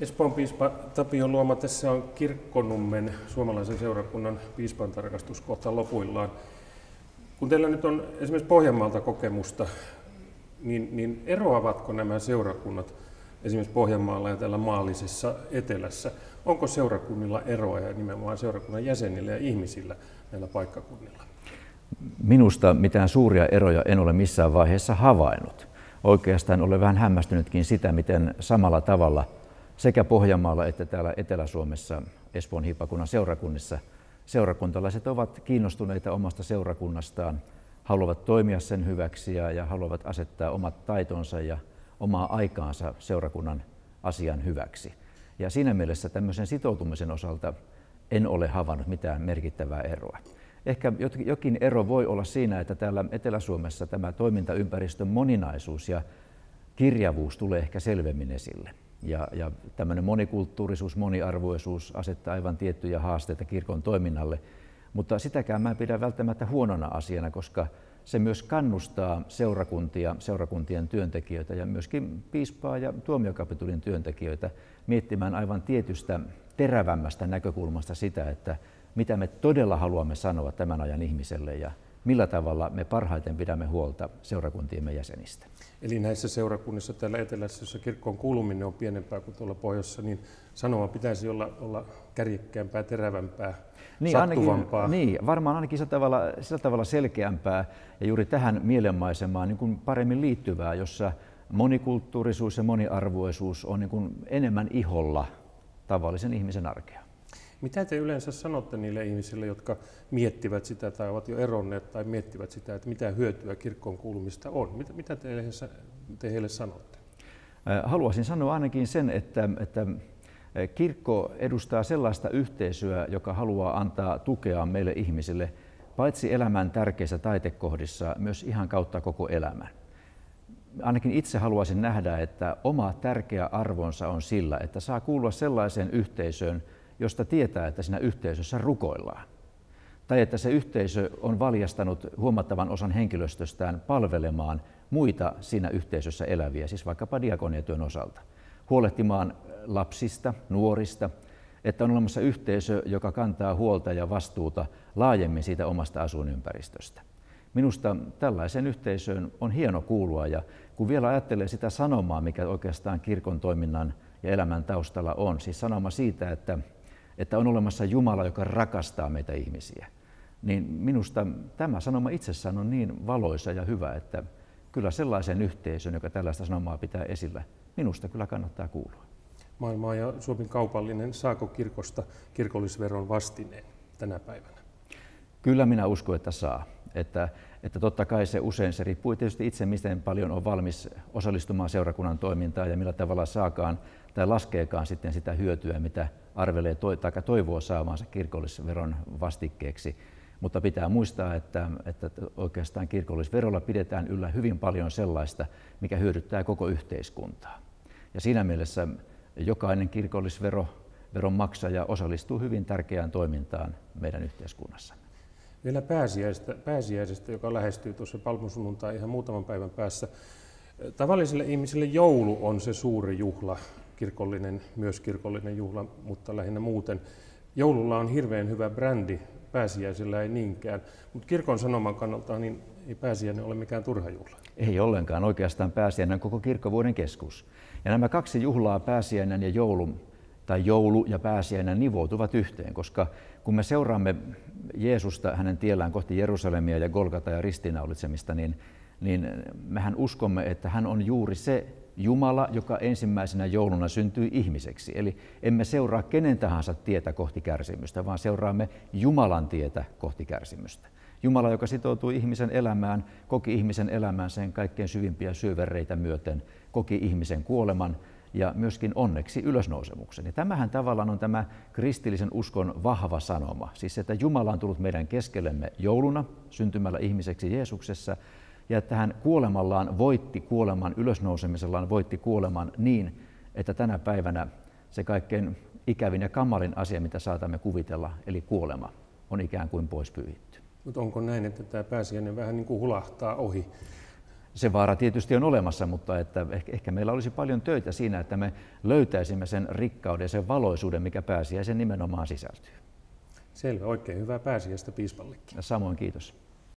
Espoon piispa Tapio Luoma, tässä on Kirkkonummen suomalaisen seurakunnan piispan tarkastuskohta lopuillaan. Kun teillä nyt on esimerkiksi Pohjanmaalta kokemusta, niin, niin eroavatko nämä seurakunnat esimerkiksi Pohjanmaalla ja täällä maallisessa etelässä? Onko seurakunnilla eroa ja nimenomaan seurakunnan jäsenillä ja ihmisillä näillä paikkakunnilla? Minusta mitään suuria eroja en ole missään vaiheessa havainnut. Oikeastaan olen vähän hämmästynytkin sitä, miten samalla tavalla – sekä Pohjanmaalla että täällä Etelä-Suomessa Espoon hiippakunnan seurakunnissa seurakuntalaiset ovat kiinnostuneita omasta seurakunnastaan, haluavat toimia sen hyväksi ja, ja haluavat asettaa omat taitonsa ja omaa aikaansa seurakunnan asian hyväksi. Ja siinä mielessä tämmöisen sitoutumisen osalta en ole havainnut mitään merkittävää eroa. Ehkä jokin ero voi olla siinä, että täällä Etelä-Suomessa tämä toimintaympäristön moninaisuus ja kirjavuus tulee ehkä selvemmin esille. Ja, ja tämmöinen monikulttuurisuus, moniarvoisuus asettaa aivan tiettyjä haasteita kirkon toiminnalle. Mutta sitäkään mä en pidä välttämättä huonona asiana, koska se myös kannustaa seurakuntia, seurakuntien työntekijöitä ja myöskin piispaa ja tuomiokapitulin työntekijöitä miettimään aivan tietystä terävämmästä näkökulmasta sitä, että mitä me todella haluamme sanoa tämän ajan ihmiselle ja, millä tavalla me parhaiten pidämme huolta seurakuntiemme jäsenistä. Eli näissä seurakunnissa täällä etelässä, jossa kirkkoon kuuluminen on pienempää kuin tuolla pohjoissa, niin sanoma pitäisi olla, olla kärjekkäämpää, terävämpää, niin, sattuvampaa. Ainakin, niin, varmaan ainakin sillä tavalla, sillä tavalla selkeämpää ja juuri tähän mielenmaisemaan niin kuin paremmin liittyvää, jossa monikulttuurisuus ja moniarvoisuus on niin kuin enemmän iholla tavallisen ihmisen arkea. Mitä te yleensä sanotte niille ihmisille, jotka miettivät sitä tai ovat jo eronneet tai miettivät sitä, että mitä hyötyä kirkkoon kuulumista on? Mitä, mitä te, heille, te heille sanotte? Haluaisin sanoa ainakin sen, että, että kirkko edustaa sellaista yhteisöä, joka haluaa antaa tukea meille ihmisille, paitsi elämän tärkeissä taitekohdissa, myös ihan kautta koko elämän ainakin itse haluaisin nähdä, että oma tärkeä arvonsa on sillä, että saa kuulua sellaiseen yhteisöön, josta tietää, että siinä yhteisössä rukoillaan. Tai että se yhteisö on valjastanut huomattavan osan henkilöstöstään palvelemaan muita siinä yhteisössä eläviä, siis vaikkapa diakoniatyön osalta, huolehtimaan lapsista, nuorista, että on olemassa yhteisö, joka kantaa huolta ja vastuuta laajemmin siitä omasta asuinympäristöstä. Minusta tällaiseen yhteisöön on hieno kuulua ja kun vielä ajattelee sitä sanomaa, mikä oikeastaan kirkon toiminnan ja elämän taustalla on, siis sanoma siitä, että että on olemassa Jumala, joka rakastaa meitä ihmisiä, niin minusta tämä sanoma itsessään on niin valoisa ja hyvä, että kyllä sellaisen yhteisön, joka tällaista sanomaa pitää esillä, minusta kyllä kannattaa kuulua. Maailma ja Suomen kaupallinen saako kirkosta kirkollisveron vastineen tänä päivänä? Kyllä minä uskon, että saa. Että, että totta kai se usein, se riippuu tietysti itse, miten paljon on valmis osallistumaan seurakunnan toimintaan ja millä tavalla saakaan tai laskeekaan sitten sitä hyötyä, mitä arvelee toi, tai toivoo saamansa kirkollisveron vastikkeeksi. Mutta pitää muistaa, että, että oikeastaan kirkollisverolla pidetään yllä hyvin paljon sellaista, mikä hyödyttää koko yhteiskuntaa. Ja siinä mielessä jokainen kirkollisvero, veron maksaja osallistuu hyvin tärkeään toimintaan meidän yhteiskunnassamme vielä pääsiäisestä, pääsiäisestä joka lähestyy tuossa palmusunnuntai ihan muutaman päivän päässä. Tavallisille ihmisille joulu on se suuri juhla, kirkollinen, myös kirkollinen juhla, mutta lähinnä muuten. Joululla on hirveän hyvä brändi, pääsiäisellä ei niinkään. Mutta kirkon sanoman kannalta niin ei pääsiäinen ole mikään turha juhla. Ei ollenkaan. Oikeastaan pääsiäinen on koko kirkkovuoden keskus. Ja nämä kaksi juhlaa, pääsiäinen ja joulun, tai joulu ja pääsiäinen niin nivoutuvat yhteen, koska kun me seuraamme Jeesusta hänen tiellään kohti Jerusalemia ja Golgata ja ristiinnaulitsemista, niin, niin mehän uskomme, että hän on juuri se Jumala, joka ensimmäisenä jouluna syntyi ihmiseksi. Eli emme seuraa kenen tahansa tietä kohti kärsimystä, vaan seuraamme Jumalan tietä kohti kärsimystä. Jumala, joka sitoutui ihmisen elämään, koki ihmisen elämään sen kaikkein syvimpiä syövereitä myöten, koki ihmisen kuoleman, ja myöskin onneksi ylösnousemuksen. Ja tämähän tavallaan on tämä kristillisen uskon vahva sanoma, siis että Jumala on tullut meidän keskellemme jouluna syntymällä ihmiseksi Jeesuksessa ja että hän kuolemallaan voitti kuoleman, ylösnousemisellaan voitti kuoleman niin, että tänä päivänä se kaikkein ikävin ja kamalin asia, mitä saatamme kuvitella, eli kuolema, on ikään kuin pois pyyhitty. Mutta onko näin, että tämä pääsiäinen vähän niin kuin hulahtaa ohi? se vaara tietysti on olemassa, mutta että ehkä meillä olisi paljon töitä siinä, että me löytäisimme sen rikkauden ja sen valoisuuden, mikä pääsiäisen nimenomaan sisältyy. Selvä, oikein hyvää pääsiäistä piispallekin. Samoin kiitos.